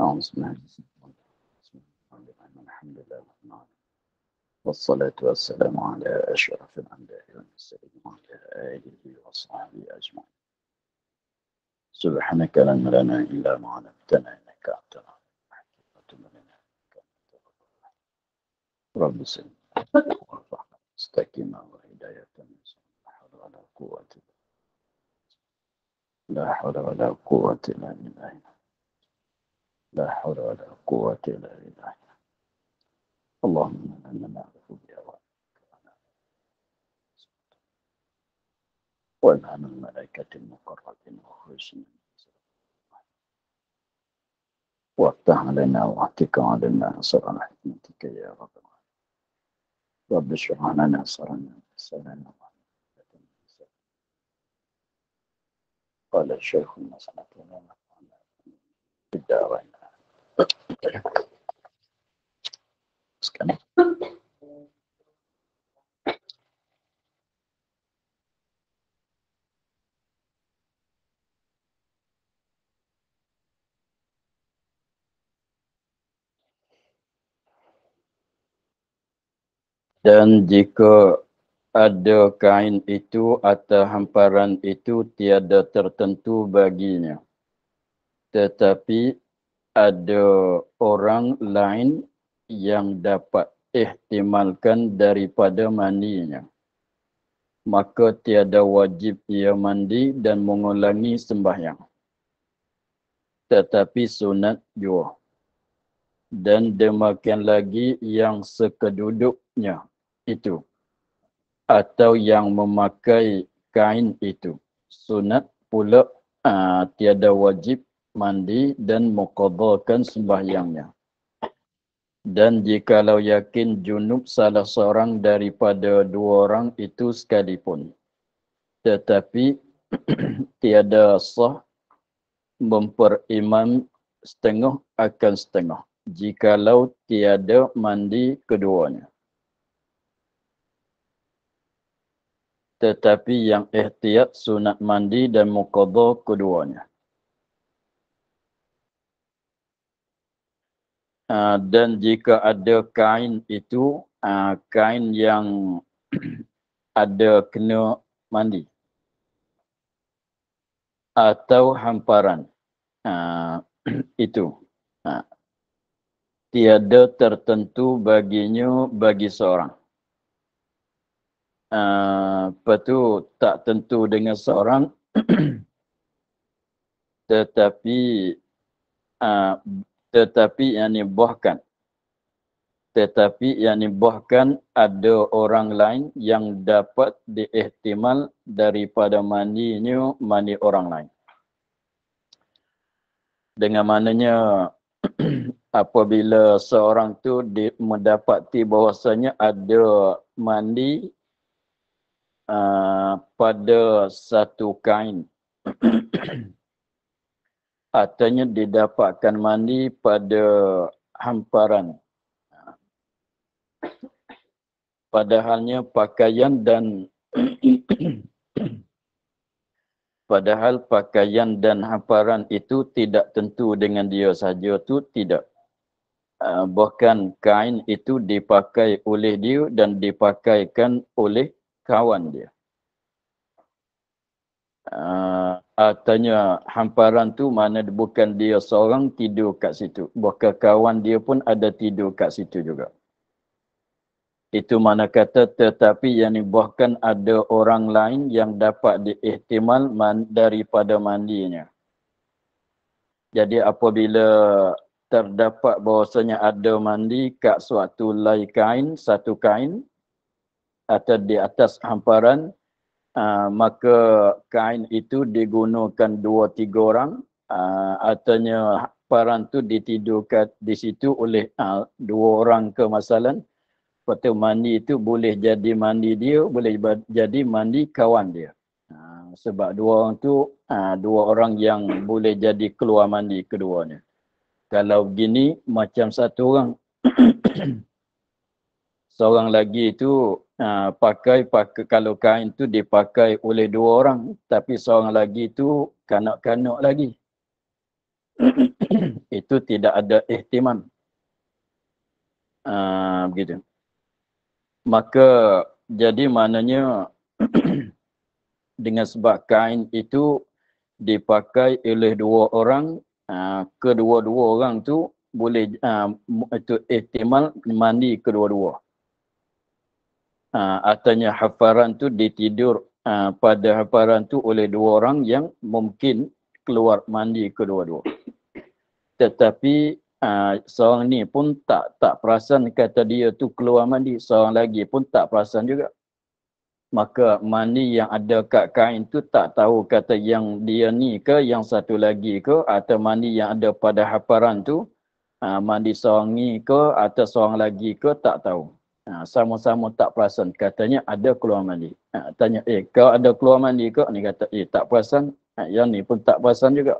أعوذ بالله الحمد لله والصلاة والسلام على أشرف الأنبياء والمرسلين وعلى آله وصحبه أجمعين سبحانك لا لنا إلا ما علمتنا إنك أنت رب سلم وارفعنا مستقيما وهداية من لا حول ولا قوة لا حول ولا قوة إلا بالله لا حول ولا قوة إلا بالله اللهم إنا نعرف بأوامرك وأن عن الملائكة المقربين وخشن وافتح علينا واحتك علينا نصر رحمتك يا رب رب اشرح لنا صرنا وسلنا قال الشيخ المصنف في الدارين Dan jika ada kain itu atau hamparan itu tiada tertentu baginya. Tetapi ada orang lain yang dapat ihtimalkan daripada mandinya. Maka tiada wajib ia mandi dan mengulangi sembahyang. Tetapi sunat juga Dan demikian lagi yang sekeduduknya itu. Atau yang memakai kain itu. Sunat pula aa, ah, tiada wajib mandi dan mukadakan sembahyangnya. Dan jikalau yakin junub salah seorang daripada dua orang itu sekalipun. Tetapi tiada sah memperimam setengah akan setengah. Jikalau tiada mandi keduanya. Tetapi yang ihtiyat sunat mandi dan mukadah keduanya. Ah, dan jika ada kain itu uh, kain yang ada kena mandi atau hamparan uh, itu uh, tiada tertentu baginya bagi seorang uh, apa tu tak tentu dengan seorang tetapi uh, tetapi yang ni bahkan tetapi yang ni bahkan ada orang lain yang dapat diihtimal daripada mani ni mani orang lain dengan maknanya apabila seorang tu mendapati bahawasanya ada mandi uh, pada satu kain artinya didapatkan mandi pada hamparan. Padahalnya pakaian dan padahal pakaian dan hamparan itu tidak tentu dengan dia saja tu tidak. Ah, bahkan kain itu dipakai oleh dia dan dipakaikan oleh kawan dia uh, tanya hamparan tu mana bukan dia seorang tidur kat situ. Bukan kawan dia pun ada tidur kat situ juga. Itu mana kata tetapi yang ni bahkan ada orang lain yang dapat diihtimal man, daripada mandinya. Jadi apabila terdapat bahasanya ada mandi kat suatu lai kain, satu kain atau di atas hamparan, Ah, maka kain itu digunakan dua tiga orang uh, artinya parang tu ditidurkan di situ oleh uh, dua orang ke masalan waktu mandi itu boleh jadi mandi dia boleh jadi mandi kawan dia uh, sebab dua orang tu uh, dua orang yang boleh jadi keluar mandi keduanya kalau begini macam satu orang seorang lagi itu Ah, pakai, pakai kalau kain tu dipakai oleh dua orang tapi seorang lagi tu kanak-kanak lagi itu tidak ada ihtimam uh, begitu maka jadi maknanya dengan sebab kain itu dipakai oleh dua orang uh, kedua-dua orang tu boleh uh, itu ihtimal mandi kedua-dua atanya ah, hafaran tu ditidur uh, pada hafaran tu oleh dua orang yang mungkin keluar mandi kedua-dua. Tetapi uh, seorang ni pun tak tak perasan kata dia tu keluar mandi, seorang lagi pun tak perasan juga. Maka mandi yang ada kat kain tu tak tahu kata yang dia ni ke yang satu lagi ke atau mandi yang ada pada hafaran tu uh, mandi seorang ni ke atau seorang lagi ke tak tahu. Ha, sama-sama tak perasan. Katanya ada keluar mandi. Ha, tanya, eh kau ada keluar mandi ke? Ni kata, eh tak perasan. Ha, yang ni pun tak perasan juga.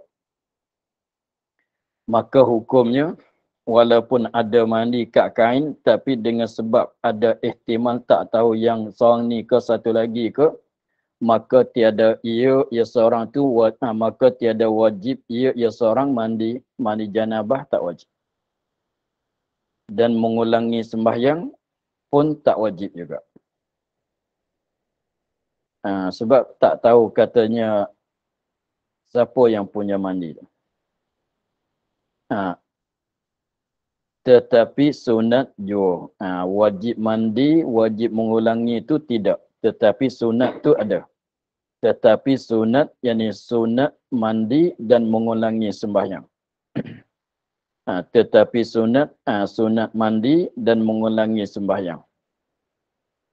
Maka hukumnya, walaupun ada mandi kat kain, tapi dengan sebab ada ihtimal tak tahu yang seorang ni ke satu lagi ke, maka tiada ia, ia seorang tu, wa, ha, maka tiada wajib ia, ia seorang mandi. Mandi janabah tak wajib dan mengulangi sembahyang pun tak wajib juga. Ha, sebab tak tahu katanya siapa yang punya mandi. Ha. Tetapi sunat juga. Ah, ha, wajib mandi, wajib mengulangi itu tidak. Tetapi sunat tu ada. Tetapi sunat, yang ini sunat mandi dan mengulangi sembahyang ha, tetapi sunat ha, sunat mandi dan mengulangi sembahyang.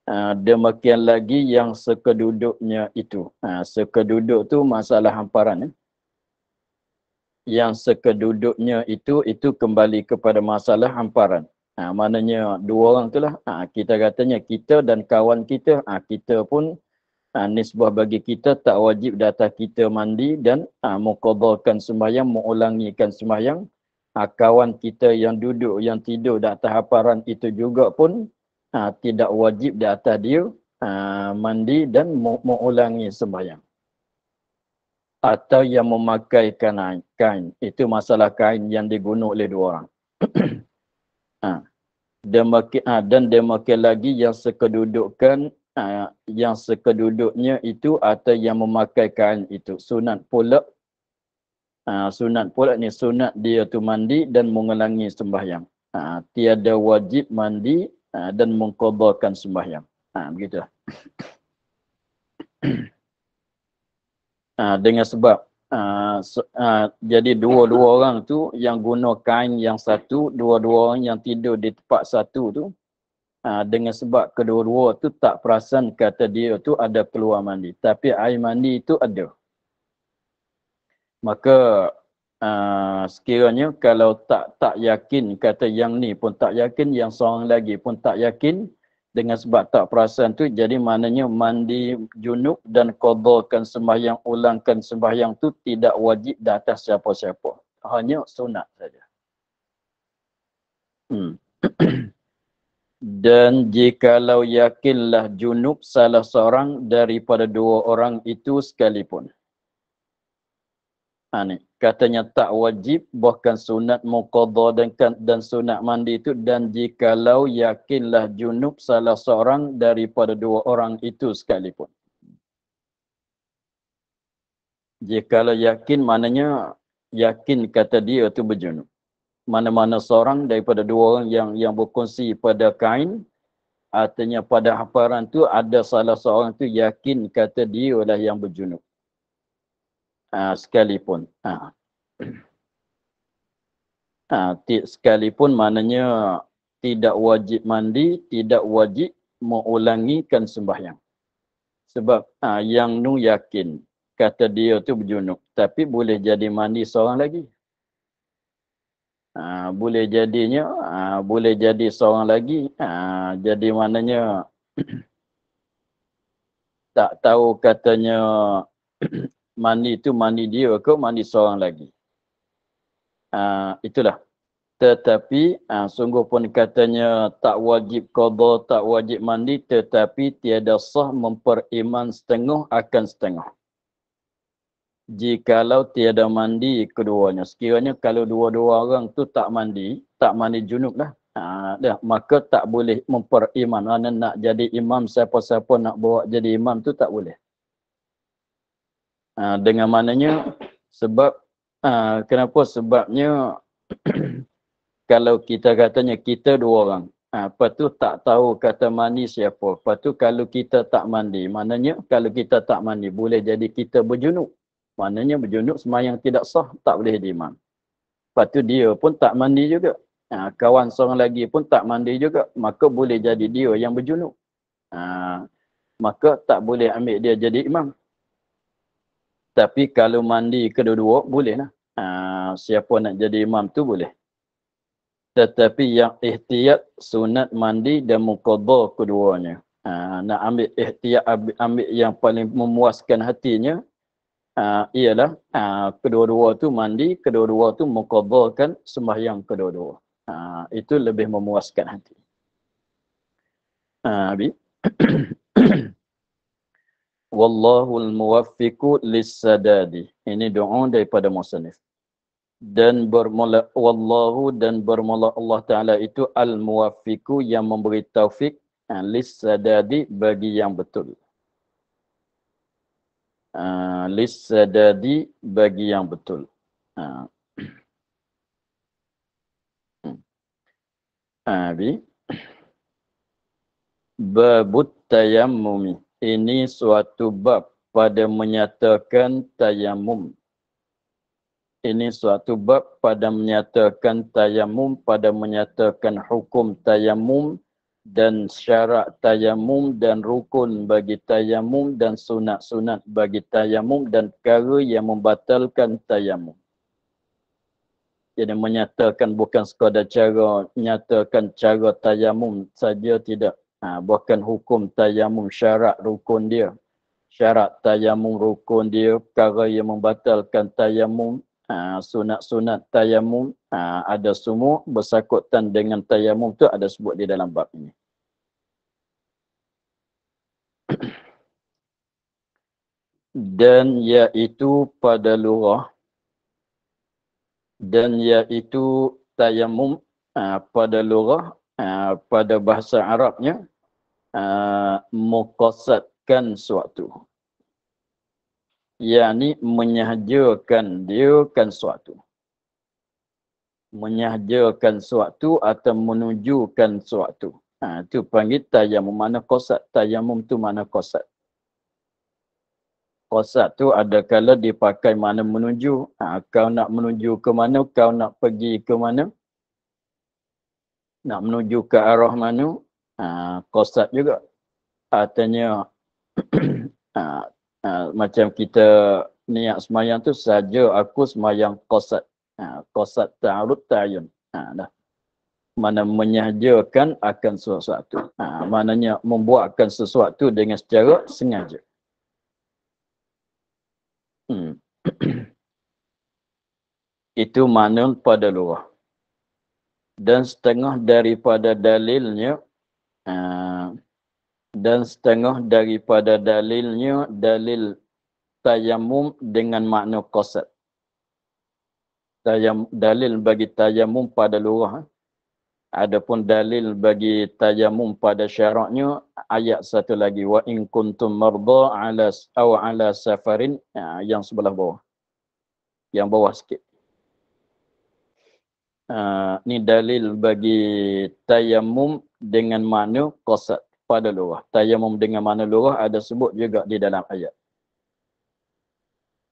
Ha, demikian lagi yang sekeduduknya itu. Ha, sekeduduk tu masalah hamparan. Eh? Yang sekeduduknya itu, itu kembali kepada masalah hamparan. Ha, maknanya dua orang tu lah. Ha, kita katanya kita dan kawan kita, ha, kita pun ha, nisbah bagi kita tak wajib datang kita mandi dan ha, mengkobalkan sembahyang, mengulangikan sembahyang ha, kawan kita yang duduk yang tidur di atas aparan itu juga pun ha, tidak wajib di atas dia ha, mandi dan mengulangi sembahyang atau yang memakai kain, kain. Itu masalah kain yang diguna oleh dua orang. ha. Dan, maki, ha. dan dia lagi yang sekedudukan, ha. yang sekeduduknya itu atau yang memakai kain itu. Sunat pula Ha, sunat pula ni sunat dia tu mandi dan mengulangi sembahyang ha, tiada wajib mandi ha, dan mengkodokan sembahyang ha, begitu ha, dengan sebab ha, so, ha, jadi dua-dua orang tu yang guna kain yang satu dua-dua orang yang tidur di tempat satu tu Ha, dengan sebab kedua-dua tu tak perasan kata dia tu ada peluang mandi. Tapi air mandi tu ada maka uh, sekiranya kalau tak tak yakin kata yang ni pun tak yakin yang seorang lagi pun tak yakin dengan sebab tak perasan tu jadi maknanya mandi junub dan qadakan sembahyang ulangkan sembahyang tu tidak wajib di atas siapa-siapa hanya sunat saja hmm. dan jikalau yakinlah junub salah seorang daripada dua orang itu sekalipun Ha, ni. Katanya tak wajib bahkan sunat muqadha dan, kan, dan sunat mandi itu dan jikalau yakinlah junub salah seorang daripada dua orang itu sekalipun. Jikalau yakin maknanya yakin kata dia itu berjunub. Mana-mana seorang daripada dua orang yang yang berkongsi pada kain artinya pada hafaran tu ada salah seorang tu yakin kata dia lah yang berjunub. Ah, sekalipun. Ha. Ha, ti, sekalipun maknanya tidak wajib mandi, tidak wajib mengulangikan sembahyang. Sebab ha, yang nu yakin kata dia tu berjunuk. Tapi boleh jadi mandi seorang lagi. Ha, boleh jadinya, ha, boleh jadi seorang lagi. Ha, jadi maknanya tak tahu katanya mandi itu mandi dia ke mandi seorang lagi. Uh, itulah. Tetapi uh, sungguh pun katanya tak wajib qadha, tak wajib mandi tetapi tiada sah memperiman setengah akan setengah. Jikalau tiada mandi keduanya. Sekiranya kalau dua-dua orang tu tak mandi, tak mandi junub lah. Ha, dah, maka tak boleh memperiman. Mana nak jadi imam, siapa-siapa nak bawa jadi imam tu tak boleh. Ah, dengan maknanya sebab uh, kenapa sebabnya kalau kita katanya kita dua orang uh, ah, apa tu tak tahu kata mandi siapa apa tu kalau kita tak mandi maknanya kalau kita tak mandi boleh jadi kita berjunuk maknanya berjunuk semayang tidak sah tak boleh jadi imam lepas tu dia pun tak mandi juga uh, kawan seorang lagi pun tak mandi juga maka boleh jadi dia yang berjunuk uh, maka tak boleh ambil dia jadi imam tapi kalau mandi kedua-dua bolehlah. Ha, ah, siapa nak jadi imam tu boleh. Tetapi yang ihtiyat sunat mandi dan mukadar keduanya. Ha, nak ambil ihtiyat ambil yang paling memuaskan hatinya ha, ialah ha, kedua-dua tu mandi, kedua-dua tu mukadarkan sembahyang kedua-dua. Ha, itu lebih memuaskan hati. Ha, Habis. wallahu almuwaffiqu lis-sadadi. Ini doa daripada musannif. Dan bermula wallahu dan bermula Allah Taala itu al almuwaffiqu yang memberi taufik ha, lis-sadadi bagi yang betul. Uh, lis-sadadi bagi yang betul. Uh. Abi babut tayammumi ini suatu bab pada menyatakan tayamum. Ini suatu bab pada menyatakan tayamum, pada menyatakan hukum tayamum dan syarat tayamum dan rukun bagi tayamum dan sunat-sunat bagi tayamum dan perkara yang membatalkan tayamum. Jadi menyatakan bukan sekadar cara, menyatakan cara tayamum saja tidak ha, bahkan hukum tayamum syarat rukun dia syarat tayamum rukun dia perkara yang membatalkan tayamum ha, sunat-sunat tayamum ha, ada semua bersakutan dengan tayamum tu ada sebut di dalam bab ini dan iaitu pada lurah dan iaitu tayamum uh, ha, pada lurah uh, pada bahasa Arabnya Uh, mukosatkan suatu. Yani menyahjakan dia kan suatu. Menyahjakan suatu atau menunjukkan suatu. Ha, itu panggil tayamum mana kosat. Tayamum tu mana kosat. Kosat tu ada kalau dipakai mana menuju. Ha, kau nak menuju ke mana, kau nak pergi ke mana. Nak menuju ke arah mana, Ah, kosat juga. Artinya uh, uh, macam kita niat semayang tu saja aku semayang kosat. Kosat uh, ta'arud ta'ayun. Uh, Mana menyajakan akan sesuatu. Ha, uh, maknanya membuatkan sesuatu dengan secara sengaja. Hmm. Itu manun pada luar. Dan setengah daripada dalilnya Ah, dan setengah daripada dalilnya dalil tayamum dengan makna qasad tayam dalil bagi tayamum pada lurah eh. adapun dalil bagi tayamum pada syaraknya ayat satu lagi wa in kuntum marda ala aw ala safarin ah, yang sebelah bawah yang bawah sikit Uh, ni dalil bagi tayamum dengan mana qasad pada lurah. Tayamum dengan mana lurah ada sebut juga di dalam ayat.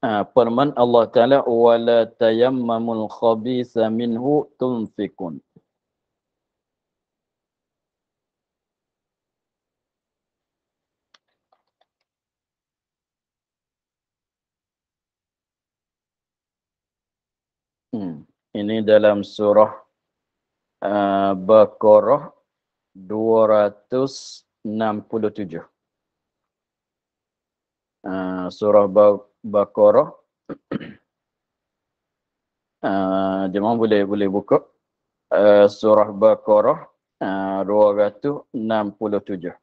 Ha, ah, perman Allah Ta'ala wala tayammamul khabisa minhu tunfikun. Hmm. Ini dalam surah uh, Baqarah 267 ah, surah baqarah ah, jemaah boleh boleh buka ah, surah baqarah 267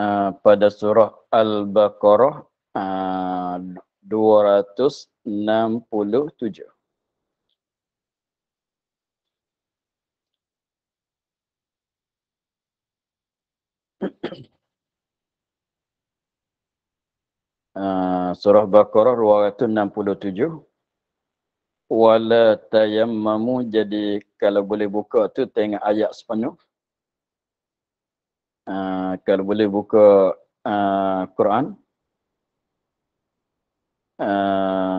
Ah, pada surah Al-Baqarah uh, 267. Uh, surah Baqarah 267 Wala tayammamu Jadi kalau boleh buka tu tengok ayat sepenuh uh, kalau boleh buka uh, Quran uh,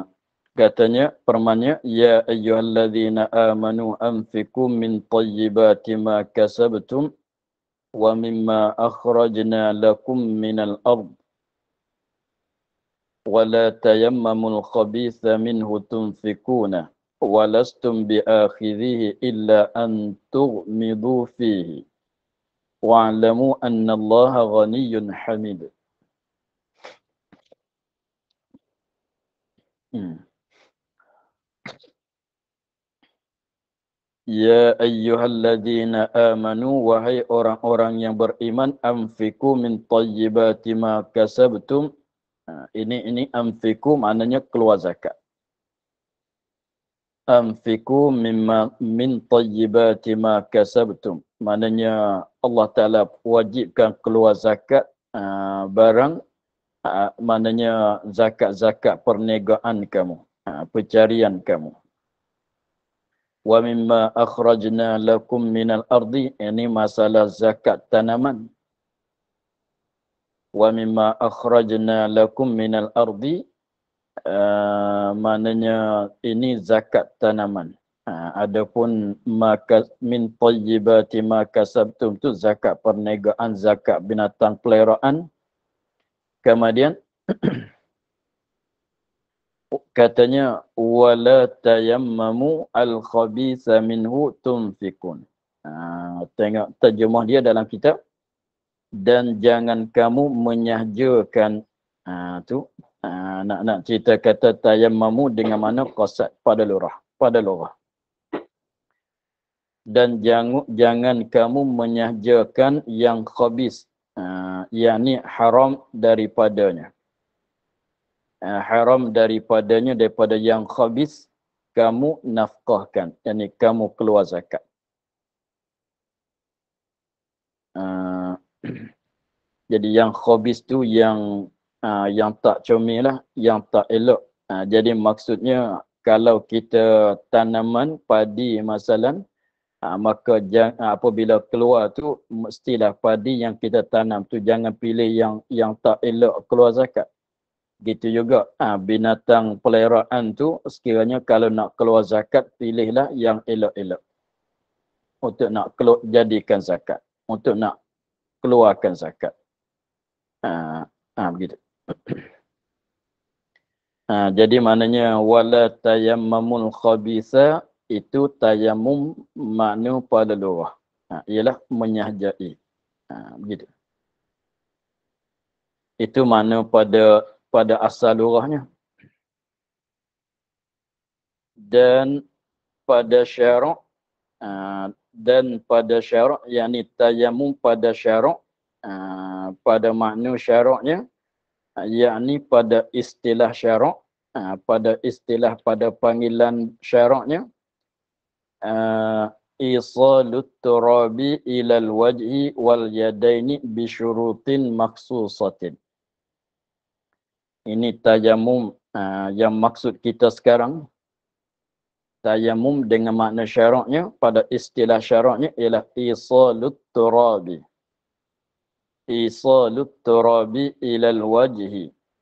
katanya permannya ya ayyuhallazina amanu anfikum min tayyibati ma kasabtum wa mimma akhrajna lakum minal al ولا تيمموا الخبيث منه تنفقون ولستم بآخذه إلا أن تغمضوا فيه واعلموا ان الله غني حميد يا ايها الذين امنوا وهي orang-orang yang beriman anfiku min tayyibati ma kasabtum ini ini anfiku maknanya keluar zakat anfiku mimma min tayyibati ma kasabtum maknanya Allah Taala wajibkan keluar zakat uh, barang uh, maknanya zakat-zakat perniagaan kamu uh, ah, pencarian kamu wa mimma akhrajna lakum min al-ardi ini masalah zakat tanaman wa mimma akhrajna lakum min al-ardi uh, maknanya ini zakat tanaman. Ha, adapun maka min tayyibati ma kasabtum tu zakat perniagaan, zakat binatang peliharaan. Kemudian katanya wala tayammamu al khabitha minhu tumfikun. Ha, ah, tengok terjemah dia dalam kitab dan jangan kamu menyahjakan ha, tu Ah, nak nak cerita kata tayammamu dengan mana qasad pada lurah pada lurah dan jangan jangan kamu menyahjakan yang khabis uh, yakni haram daripadanya uh, haram daripadanya daripada yang khabis kamu nafkahkan yakni kamu keluar zakat uh, jadi yang khabis tu yang uh, yang tak comel lah, yang tak elok. Uh, jadi maksudnya kalau kita tanaman padi masalan, uh, maka jang, uh, apabila keluar tu mestilah padi yang kita tanam tu jangan pilih yang yang tak elok keluar zakat. Gitu juga uh, binatang peleraan tu sekiranya kalau nak keluar zakat pilihlah yang elok-elok untuk nak kelu- jadikan zakat, untuk nak keluarkan zakat. Ah, uh, ah uh, ha, jadi maknanya wala tayammumul khabisa itu tayammum makna pada lurah. Ha, ialah menyahjai. Ha, begitu. Itu makna pada pada asal lurahnya. Dan pada syarak ha, dan pada syarak yakni tayammum pada syarak ha, pada makna syaraknya yakni pada istilah syarak ha, pada istilah pada panggilan syaraknya uh, ha, isalut turabi ilal wajhi wal yadaini bisyurutin maksusatin ini tayamum uh, yang maksud kita sekarang tayamum dengan makna syaraknya pada istilah syaraknya ialah isalut turabi uh, إيصال التراب إلى الوجه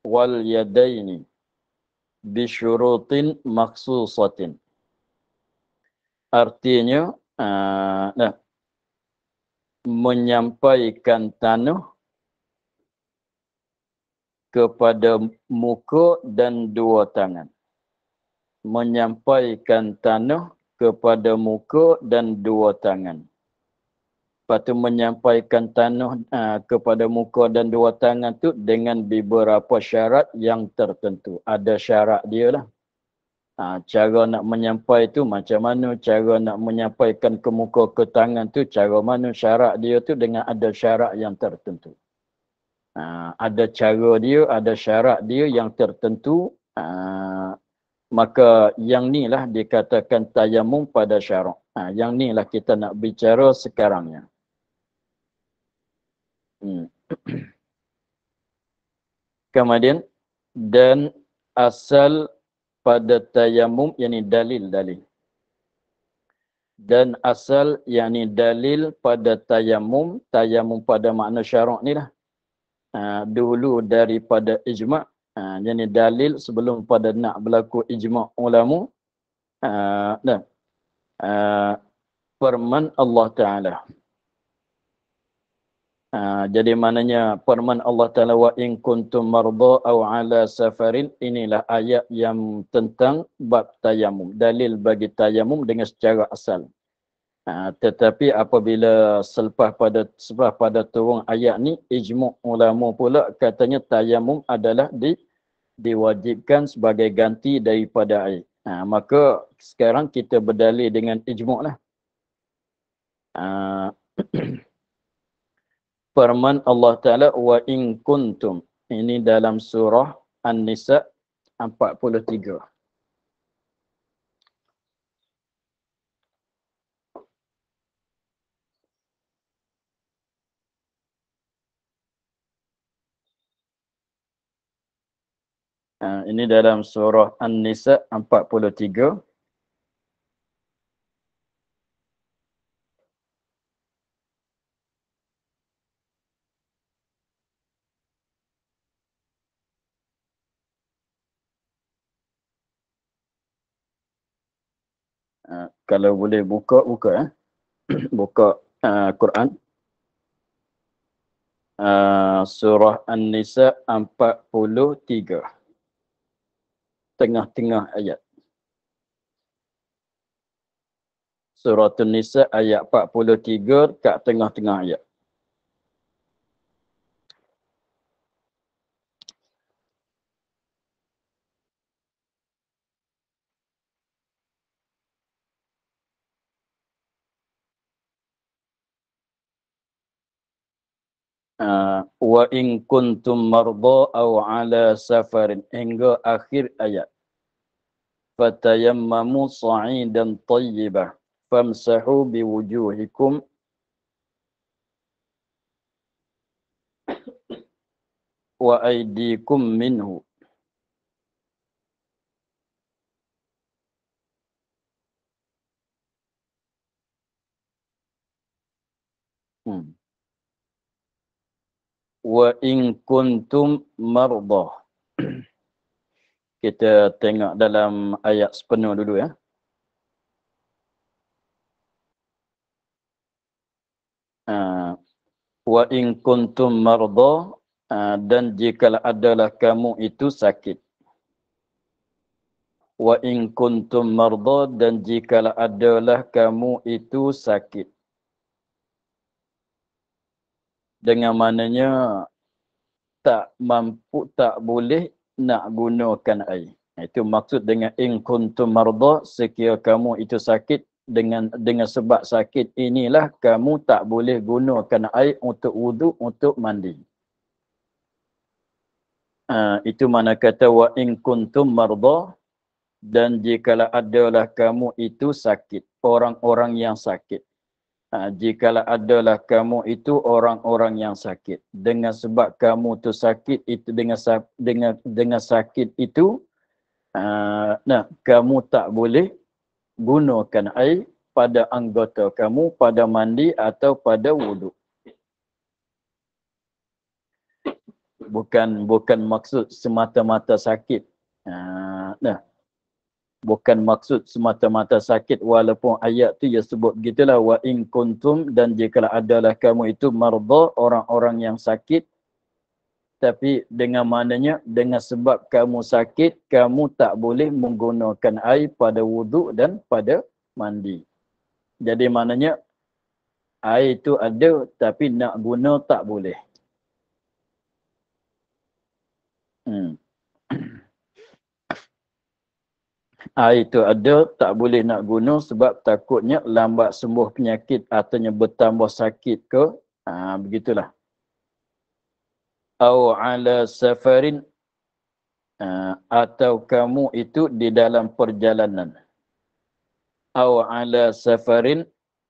واليدين بشروط مخصوصة artinya uh, nah, menyampaikan tanah kepada muka dan dua tangan menyampaikan tanah kepada muka dan dua tangan Lepas tu menyampaikan tanah ha, kepada muka dan dua tangan tu dengan beberapa syarat yang tertentu. Ada syarat dia lah. Ha, cara nak menyampai tu macam mana, cara nak menyampaikan ke muka ke tangan tu, cara mana syarat dia tu dengan ada syarat yang tertentu. Ha, ada cara dia, ada syarat dia yang tertentu. Ha, maka yang ni lah dikatakan tayamum pada syarat. Ha, yang ni lah kita nak bicara sekarangnya. Hmm. Kemudian dan asal pada tayamum yakni dalil-dalil. Dan asal yakni dalil pada tayamum, tayamum pada makna syarak ni lah. Uh, dulu daripada ijma' Ha, ah, jadi dalil sebelum pada nak berlaku ijma' ulama uh, dan uh, ah, firman Allah Ta'ala. Ha, jadi maknanya firman Allah Taala wa in kuntum marda au ala safarin inilah ayat yang tentang bab tayamum dalil bagi tayamum dengan secara asal. Ha, tetapi apabila selepas pada selepas pada turun ayat ni ijmu' ulama pula katanya tayamum adalah di diwajibkan sebagai ganti daripada air. Ha, maka sekarang kita berdalil dengan ijmu' lah. Ha, firman Allah Ta'ala wa in kuntum ini dalam surah An-Nisa 43 ah, ini dalam surah An-Nisa 43 kalau boleh buka buka eh buka uh, Quran uh, surah An-Nisa 43 tengah-tengah ayat Surah An-Nisa ayat 43 kat tengah-tengah ayat wa in kuntum marda au ala safarin hingga akhir ayat fatayammamu sa'idan tayyibah famsahu biwujuhikum wa aydikum minhu wa in kuntum marda kita tengok dalam ayat sepenuh dulu ya ah, wa in kuntum marda ah, dan jikalau adalah kamu itu sakit wa in kuntum marda dan jikalau adalah kamu itu sakit dengan mananya tak mampu tak boleh nak gunakan air itu maksud dengan in kuntum marda sekia kamu itu sakit dengan dengan sebab sakit inilah kamu tak boleh gunakan air untuk wudu untuk mandi uh, itu mana kata wa in kuntum marda dan jikalau adalah kamu itu sakit orang-orang yang sakit Ha, jikalau adalah kamu itu orang-orang yang sakit dengan sebab kamu tu sakit itu dengan dengan dengan sakit itu ha, nah kamu tak boleh gunakan air pada anggota kamu pada mandi atau pada wuduk bukan bukan maksud semata-mata sakit ha, nah bukan maksud semata-mata sakit walaupun ayat tu ia sebut gitulah wa in kuntum dan jika adalah kamu itu marda orang-orang yang sakit tapi dengan maknanya dengan sebab kamu sakit kamu tak boleh menggunakan air pada wuduk dan pada mandi jadi maknanya air itu ada tapi nak guna tak boleh Ah itu ada tak boleh nak guna sebab takutnya lambat sembuh penyakit atau bertambah sakit ke. Ah begitulah. Au ala safarin ah, atau kamu itu di dalam perjalanan. Au ala safarin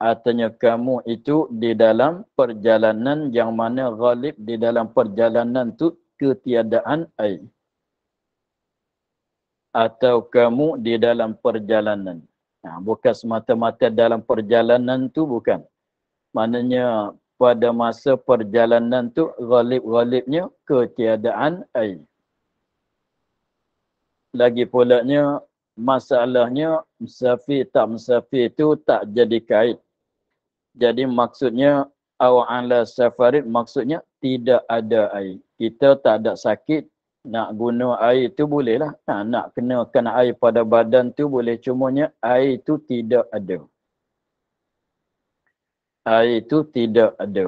artinya kamu itu di dalam perjalanan yang mana ghalib di dalam perjalanan tu ketiadaan air atau kamu di dalam perjalanan. Ha, bukan semata-mata dalam perjalanan tu bukan. Maknanya pada masa perjalanan tu ghalib-ghalibnya ketiadaan air. Lagi pulaknya masalahnya musafir tak musafir tu tak jadi kait. Jadi maksudnya awal ala safarid maksudnya tidak ada air. Kita tak ada sakit, nak guna air tu boleh lah. Ha, nak kenakan air pada badan tu boleh. Cumanya air tu tidak ada. Air tu tidak ada.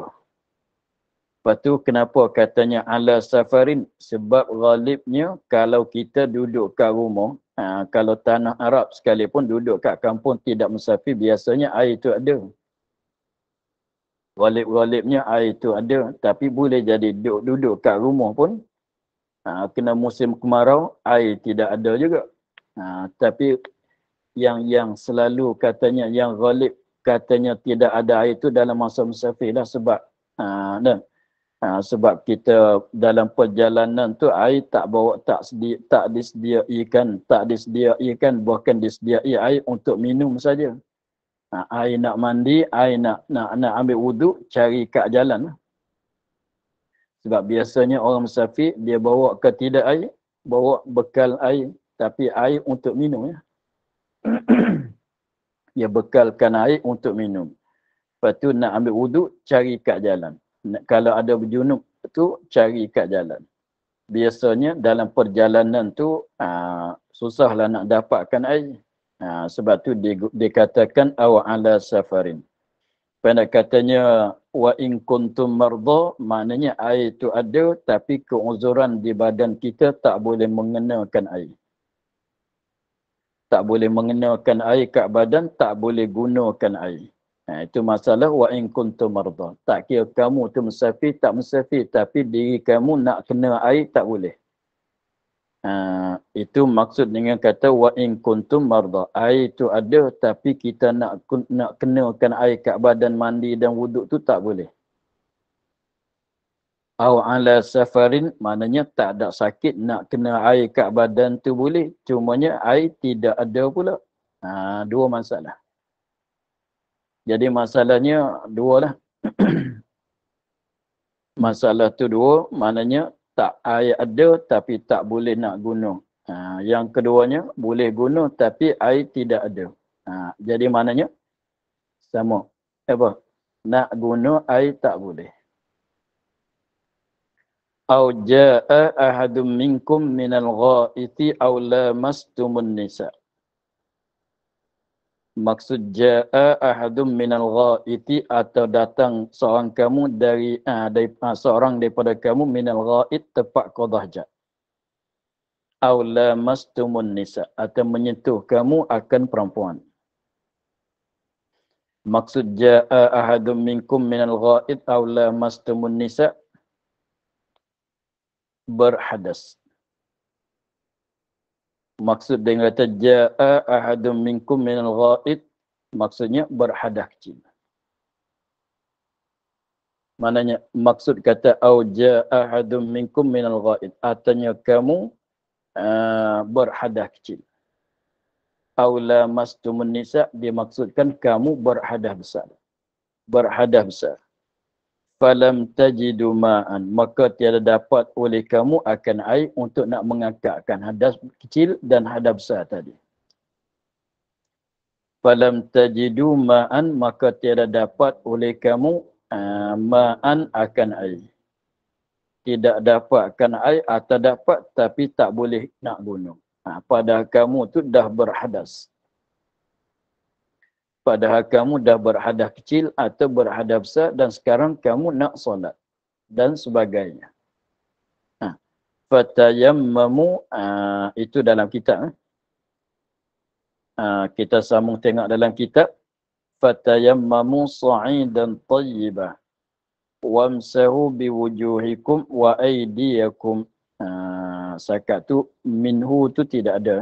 Lepas tu kenapa katanya ala safarin? Sebab ghalibnya kalau kita duduk kat rumah, ha, kalau tanah Arab sekalipun duduk kat kampung tidak musafir, biasanya air tu ada. Ghalib-ghalibnya air tu ada. Tapi boleh jadi duduk-duduk kat rumah pun ha, kena musim kemarau air tidak ada juga ha, tapi yang yang selalu katanya yang ghalib katanya tidak ada air itu dalam masa musafir lah sebab ha, ha, sebab kita dalam perjalanan tu air tak bawa tak sedia, tak disediakan tak disediakan bahkan disediakan air untuk minum saja ha, air nak mandi air nak nak nak ambil wuduk cari kat jalan lah. Sebab biasanya orang musafir dia bawa ke tidak air, bawa bekal air tapi air untuk minum ya. dia bekalkan air untuk minum. Lepas tu nak ambil wuduk cari kat jalan. Kalau ada berjunub tu cari kat jalan. Biasanya dalam perjalanan tu aa, ah, susahlah nak dapatkan air. Aa, ah, sebab tu dikatakan awal ala safarin pada katanya wa in kuntum mardha maknanya air itu ada tapi keuzuran di badan kita tak boleh mengenakan air tak boleh mengenakan air kat badan tak boleh gunakan air ha, itu masalah wa in kuntum mardha tak kira kamu tu musafir tak musafir tapi diri kamu nak kena air tak boleh Uh, itu maksud dengan kata wa in kuntum marda air itu ada tapi kita nak nak kenakan air kat badan mandi dan wuduk tu tak boleh au ala safarin maknanya tak ada sakit nak kena air kat badan tu boleh cuma nya air tidak ada pula uh, dua masalah jadi masalahnya dua lah masalah tu dua maknanya tak air ada tapi tak boleh nak guna. Ha, yang keduanya boleh guna tapi air tidak ada. Ha, jadi maknanya sama. Apa? Nak guna air tak boleh. Au jaa ahadum minkum minal ghaiti aw lamastumun nisaa maksud ja'a ahadum minal ghaiti atau datang seorang kamu dari uh, dari uh, seorang daripada kamu minal ghait tepat qadah ja au lamastumun nisa atau menyentuh kamu akan perempuan maksud ja'a ahadum minkum minal ghait au lamastumun nisa berhadas maksud dengan kata ja'a ahadun minkum min al-ghaid maksudnya berhadah kecil maknanya maksud kata au ja'a ahadun minkum min al-ghaid artinya kamu uh, berhadah kecil au la mastum nisa dimaksudkan kamu berhadah besar berhadah besar falam tajidu ma'an maka tiada dapat oleh kamu akan air untuk nak mengangkatkan hadas kecil dan hadas besar tadi falam tajidu ma'an maka tiada dapat oleh kamu uh, ma'an akan air tidak dapatkan air atau dapat tapi tak boleh nak gunung ha, ah, pada kamu tu dah berhadas padahal kamu dah berhadah kecil atau berhadah besar dan sekarang kamu nak solat dan sebagainya. Ha. Fatayammamu uh, itu dalam kita Eh? Ha. Uh, ha, kita sambung tengok dalam kitab. Fatayammamu sa'idan tayyibah. Wamsahu biwujuhikum wa aidiyakum. Uh, sakat tu minhu tu tidak ada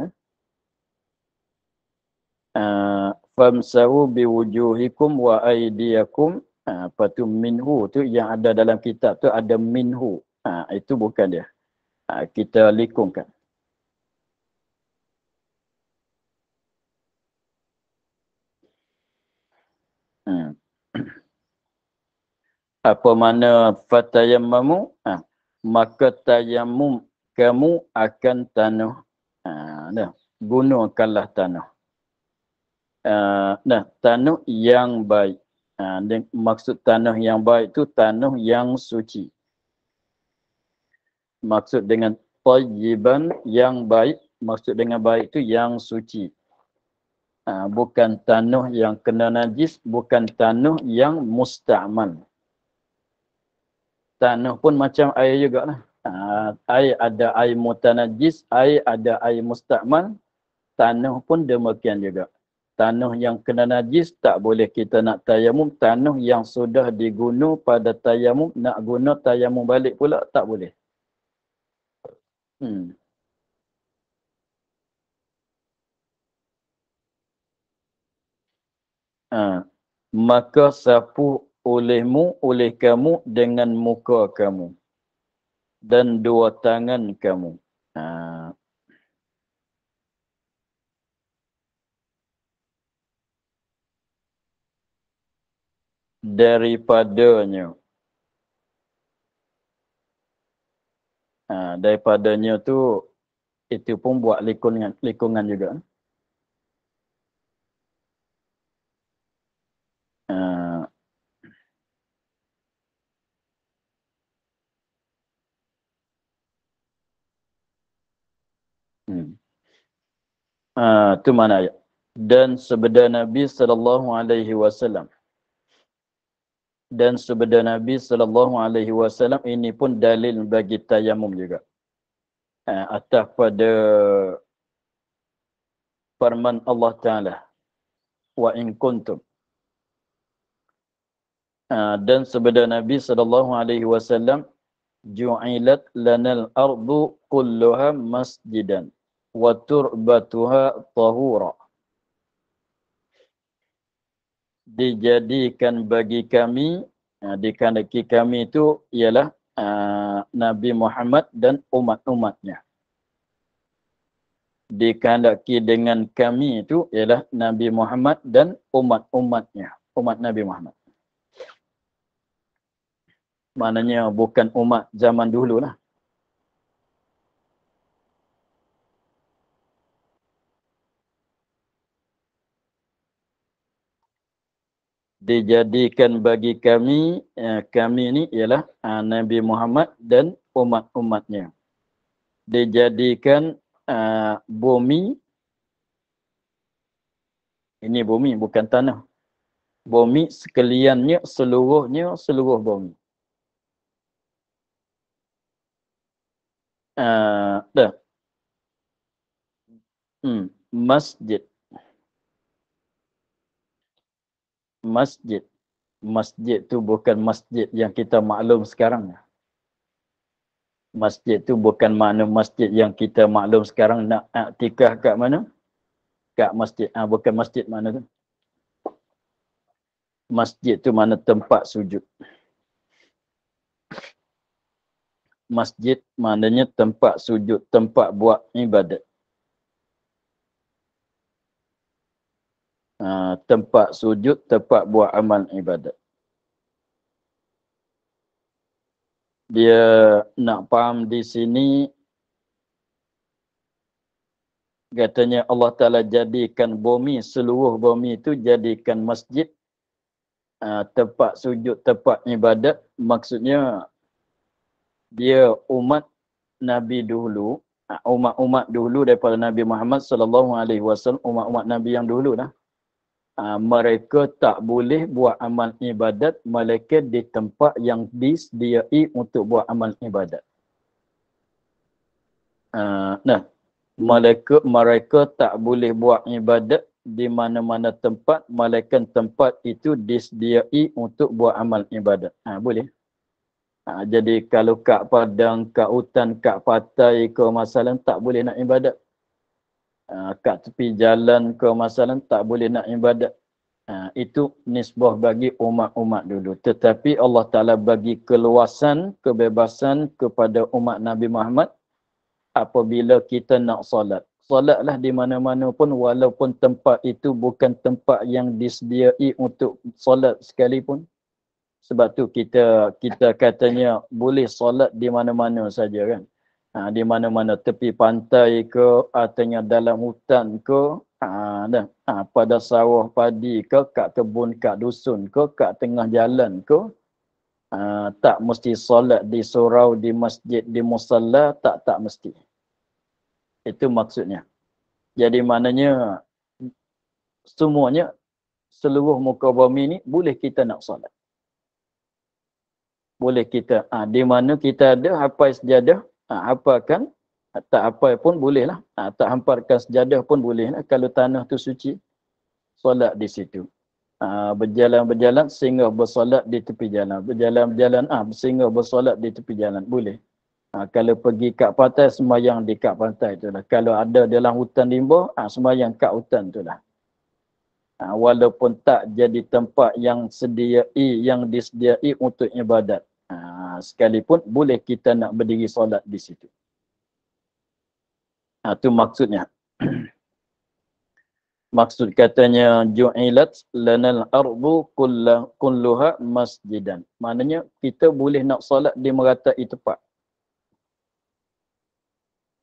famsahu biwujuhikum wa aydiyakum ha, ah, apa tu minhu tu yang ada dalam kitab tu ada minhu ha, itu bukan dia ha, kita likungkan hmm. apa mana fatayammamu ha, maka tayammum kamu akan tanah ha, dah gunakanlah tanah uh, nah tanah yang baik uh, maksud tanah yang baik itu tanah yang suci maksud dengan tayyiban yang baik maksud dengan baik itu yang suci uh, bukan tanah yang kena najis bukan tanah yang musta'man tanah pun macam air juga Uh, air ada air mutanajis, air ada air mustaman. tanah pun demikian juga. Uh, tanah yang kena najis tak boleh kita nak tayamum tanah yang sudah diguna pada tayamum nak guna tayamum balik pula tak boleh hmm ha. maka sapu olehmu oleh kamu dengan muka kamu dan dua tangan kamu ha. daripadanya ha, daripadanya tu itu pun buat lingkungan lingkungan juga ha. Hmm. Ha, tu mana ayat dan sebenarnya Nabi sallallahu alaihi wasallam dan sebeda Nabi sallallahu alaihi wasallam ini pun dalil bagi tayamum juga. Ha, atas pada firman Allah Taala wa in kuntum ha, dan sebeda Nabi sallallahu alaihi wasallam ju'ilat lanal ardu kulluha masjidan wa turbatuha tahura dijadikan bagi kami eh, dikandaki kami itu ialah eh, Nabi Muhammad dan umat-umatnya. Dikandaki dengan kami itu ialah Nabi Muhammad dan umat-umatnya. Umat Nabi Muhammad. Maknanya bukan umat zaman dulu lah. dijadikan bagi kami ya, kami ini ialah ha, Nabi Muhammad dan umat-umatnya dijadikan ha, bumi ini bumi bukan tanah bumi sekaliannya seluruhnya seluruh bumi ah uh, hmm masjid masjid. Masjid tu bukan masjid yang kita maklum sekarang. Masjid tu bukan mana masjid yang kita maklum sekarang nak aktikah kat mana? Kat masjid. Ah ha, bukan masjid mana tu. Masjid tu mana tempat sujud. Masjid maknanya tempat sujud, tempat buat ibadat. Ah, tempat sujud, tempat buat amal ibadat. Dia nak paham di sini katanya Allah Taala jadikan bumi seluruh bumi itu jadikan masjid ah, tempat sujud tempat ibadat maksudnya dia umat nabi dulu ah, umat-umat dulu daripada Nabi Muhammad sallallahu alaihi wasallam umat-umat nabi yang dulu dah Ah, mereka tak boleh buat amal ibadat mereka di tempat yang disediai untuk buat amal ibadat. Uh, nah, mereka mereka tak boleh buat ibadat di mana-mana tempat malaikat tempat itu disediai untuk buat amal ibadat. Ha, boleh. Ha, jadi kalau kat padang, kat hutan, kat patai ke masalah tak boleh nak ibadat. Ah, kat tepi jalan ke masalah tak boleh nak ibadat ha, itu nisbah bagi umat-umat dulu tetapi Allah Ta'ala bagi keluasan kebebasan kepada umat Nabi Muhammad apabila kita nak solat solatlah di mana-mana pun walaupun tempat itu bukan tempat yang disediai untuk solat sekalipun sebab tu kita kita katanya boleh solat di mana-mana saja kan ha, di mana-mana tepi pantai ke artinya ah, dalam hutan ke ha, dah, ha, pada sawah padi ke kat kebun kat dusun ke kat tengah jalan ke ha, tak mesti solat di surau di masjid di musalla tak tak mesti itu maksudnya jadi maknanya semuanya seluruh muka bumi ni boleh kita nak solat boleh kita ha, di mana kita ada apa sejadah apa hamparkan tak apa pun boleh lah. tak hamparkan sejadah pun boleh lah. Kalau tanah tu suci, solat di situ. Ha, berjalan-berjalan, singgah bersolat di tepi jalan. Berjalan-berjalan, ah singgah bersolat di tepi jalan. Boleh. Ha, kalau pergi kat pantai, semayang di kat pantai tu lah. Kalau ada dalam hutan limba, ah semayang kat hutan tu lah. Ha, walaupun tak jadi tempat yang sediai, yang disediai untuk ibadat sekalipun boleh kita nak berdiri solat di situ. Ha, itu maksudnya. Maksud katanya ju'ilat lanal ardu kulluha masjidan. Maknanya kita boleh nak solat di merata tempat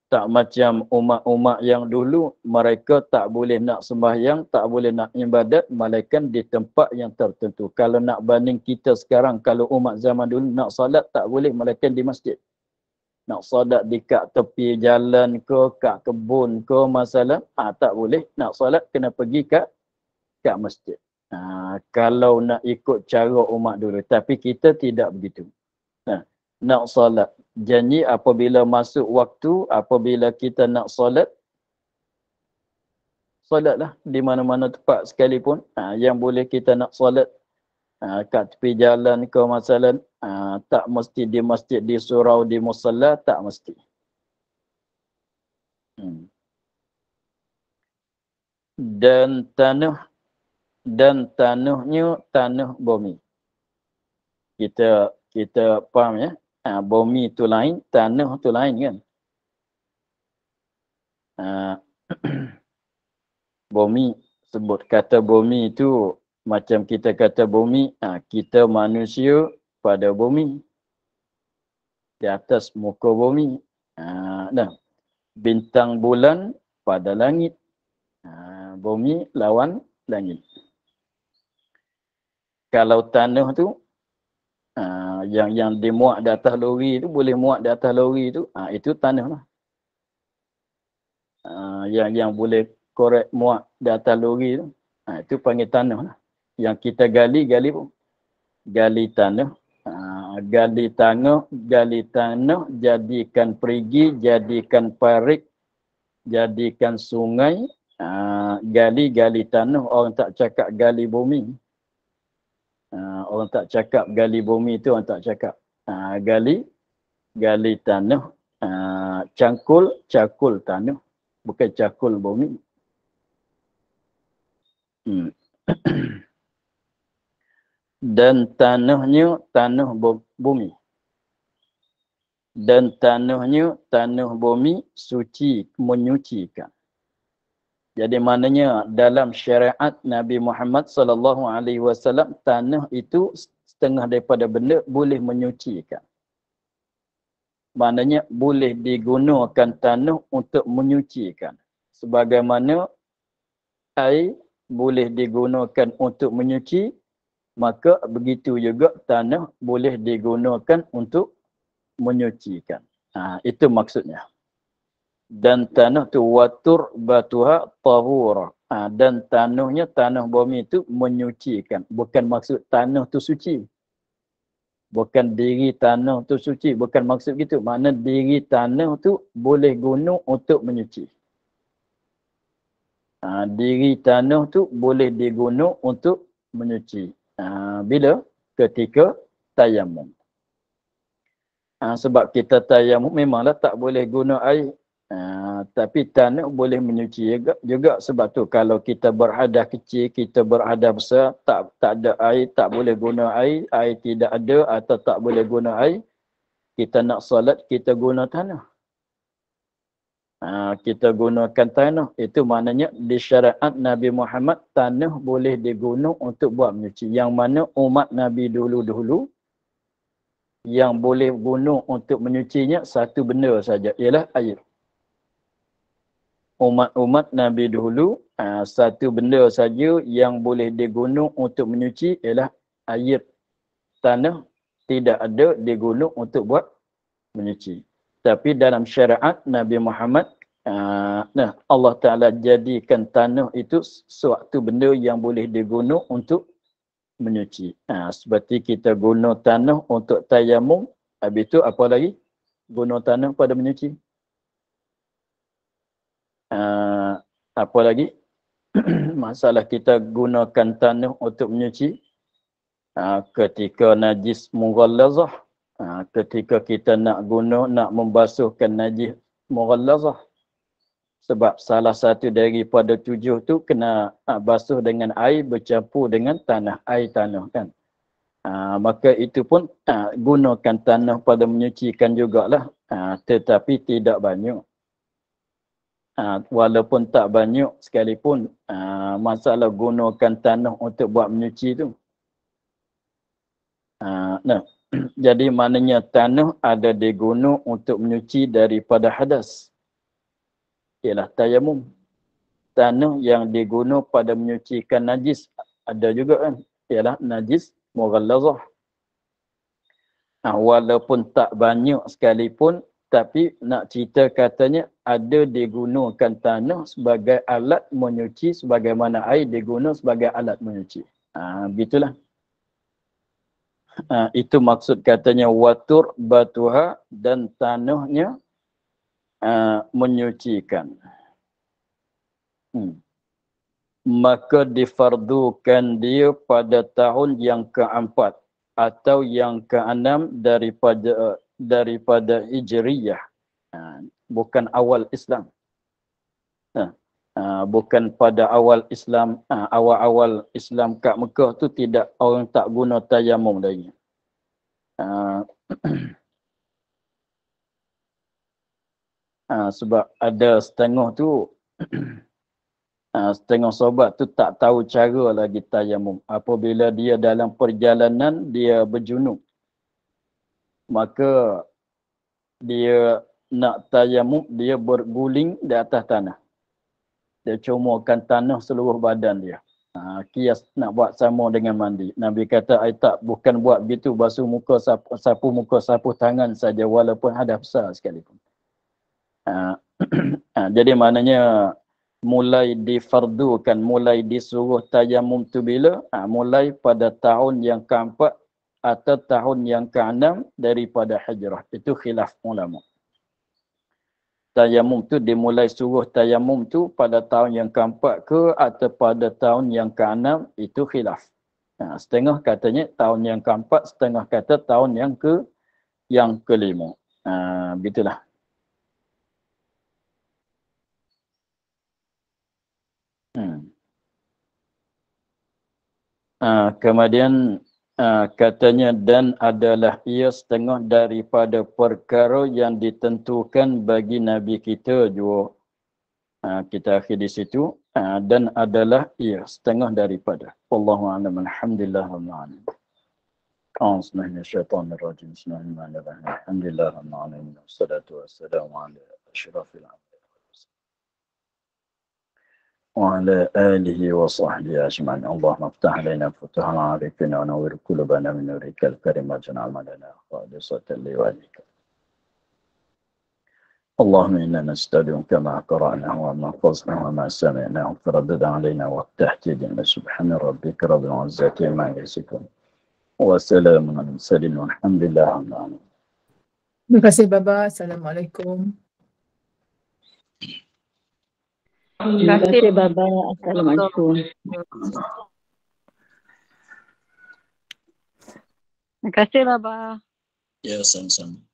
tak macam umat-umat yang dulu mereka tak boleh nak sembahyang, tak boleh nak ibadat malaikat di tempat yang tertentu. Kalau nak banding kita sekarang, kalau umat zaman dulu nak salat tak boleh malaikat di masjid. Nak salat di kat tepi jalan ke, kat kebun ke masalah, ha, tak boleh. Nak salat kena pergi kat kat masjid. Ha, kalau nak ikut cara umat dulu. Tapi kita tidak begitu nak solat. Janji apabila masuk waktu, apabila kita nak solat, solatlah di mana-mana tempat sekalipun ha, yang boleh kita nak solat. Ha, kat tepi jalan ke masalah ha, tak mesti di masjid, di surau, di musalla tak mesti. Hmm. Dan tanuh dan tanuhnya tanuh bumi. Kita kita paham ya, ha, bumi tu lain, tanah tu lain kan. Ha, bumi, sebut kata bumi tu macam kita kata bumi, ha, kita manusia pada bumi. Di atas muka bumi. Ha, dah. Bintang bulan pada langit. Ha, bumi lawan langit. Kalau tanah tu Ha, yang yang dimuat di atas lori tu boleh muat di atas lori tu. Ha, itu tanah lah. Ha, yang yang boleh korek muat di atas lori tu. Ha, itu panggil tanah lah. Yang kita gali, gali pun. Gali tanah. Ha, gali tanah, gali tanah, jadikan perigi, jadikan parik, jadikan sungai. Ha, gali, gali tanah. Orang tak cakap gali bumi. Uh, orang tak cakap gali bumi tu orang tak cakap. Uh, gali, gali tanah. Uh, cangkul, cakul tanah. Bukan cakul bumi. Hmm. Dan tanahnya tanah bumi. Dan tanahnya tanah bumi suci menyucikan. Jadi maknanya dalam syariat Nabi Muhammad sallallahu alaihi wasallam tanah itu setengah daripada benda boleh menyucikan. Maknanya boleh digunakan tanah untuk menyucikan. Sebagaimana air boleh digunakan untuk menyuci, maka begitu juga tanah boleh digunakan untuk menyucikan. Ha, itu maksudnya dan tanah tu watur batuha tahura ha, dan tanahnya tanah bumi itu menyucikan bukan maksud tanah tu suci bukan diri tanah tu suci bukan maksud gitu makna diri tanah tu boleh guna untuk menyuci ha, diri tanah tu boleh diguna untuk menyuci ha, bila ketika tayamum ha, sebab kita tayamum memanglah tak boleh guna air Ah, tapi tanah boleh menyuci juga, juga sebab tu kalau kita berhadah kecil, kita berhadah besar, tak tak ada air, tak boleh guna air, air tidak ada atau tak boleh guna air, kita nak salat kita guna tanah. Ha, kita gunakan tanah. Itu maknanya di syariat Nabi Muhammad, tanah boleh diguna untuk buat menyuci. Yang mana umat Nabi dulu-dulu, yang boleh guna untuk menyucinya satu benda saja ialah air umat-umat Nabi dahulu ah, satu benda saja yang boleh digunung untuk menyuci ialah air tanah tidak ada digunung untuk buat menyuci. Tapi dalam syariat Nabi Muhammad ah, nah Allah Taala jadikan tanah itu suatu benda yang boleh digunung untuk menyuci. Ha, seperti kita guna tanah untuk tayamum, habis itu apa lagi? Guna tanah pada menyuci uh, apa lagi masalah kita gunakan tanah untuk menyuci uh, ketika najis mughallazah uh, eh, ketika kita nak guna nak membasuhkan najis mughallazah sebab salah satu daripada tujuh tu kena uh, basuh dengan air bercampur dengan tanah air tanah kan Uh, maka itu pun uh, gunakan tanah pada menyucikan jugalah uh, tetapi tidak banyak Ha, walaupun tak banyak sekalipun aa, ha, masalah gunakan tanah untuk buat menyuci tu. Aa, ha, nah. Jadi maknanya tanah ada diguna untuk menyuci daripada hadas. Ialah tayamum. Tanah yang diguna pada menyucikan najis ada juga kan. Ialah najis mughallazah. Ha, walaupun tak banyak sekalipun tapi nak cerita katanya ada digunakan tanah sebagai alat menyuci sebagaimana air digunakan sebagai alat menyuci. Ha, begitulah. Ha, itu maksud katanya watur batuha dan tanahnya ha, menyucikan. Hmm. Maka difardukan dia pada tahun yang keempat atau yang keenam daripada daripada Hijriyah. Ha, bukan awal Islam. Ha. Uh, bukan pada awal Islam, uh, awal-awal Islam kat Mekah tu tidak orang tak guna tayamum lagi. Uh, uh, sebab ada setengah tu, uh, setengah sobat tu tak tahu cara lagi tayamum. Apabila dia dalam perjalanan, dia berjunuk. Maka dia nak tayamuk dia berguling di atas tanah. Dia cumurkan tanah seluruh badan dia. Ha, kias nak buat sama dengan mandi. Nabi kata, ai tak bukan buat begitu basuh muka, sapu, sapu muka, sapu tangan saja walaupun ada besar sekalipun. Ha, ha, jadi maknanya mulai difardukan, mulai disuruh tayamum tu bila? Ha, mulai pada tahun yang keempat atau tahun yang keenam daripada hijrah. Itu khilaf ulama' tayamum tu dia mulai suruh tayamum tu pada tahun yang keempat ke atau pada tahun yang keenam itu khilaf. Ha, setengah katanya tahun yang keempat, setengah kata tahun yang ke yang kelima. Ha, begitulah. Hmm. Ha, kemudian Ah, katanya dan adalah ia setengah daripada perkara yang ditentukan bagi Nabi kita juga. Uh, kita akhir di situ. Uh, dan adalah ia setengah daripada. Wallahu'alam. Alhamdulillah. Alhamdulillah. Bismillahirrahmanirrahim. Alhamdulillah. Alhamdulillah. Alhamdulillah. Alhamdulillah. Alhamdulillah. Alhamdulillah. Alhamdulillah. Alhamdulillah. Alhamdulillah. Alhamdulillah. وعلى آله وصحبه أجمعين اللهم افتح علينا فتوح العارفين ونور قلوبنا من نورك الكريم واجعل عملنا خالصة لوجهك اللهم إنا نستدعوك ما قرأناه وما حفظناه وما سمعنا فردد علينا وافتح سبحان ربك رب العزة عما يصفون وسلام على المرسلين والحمد لله رب العالمين Terima kasih Baba. Assalamualaikum. Terima kasih. Terima kasih Baba. Assalamualaikum. Terima kasih Baba. Ya, sama-sama.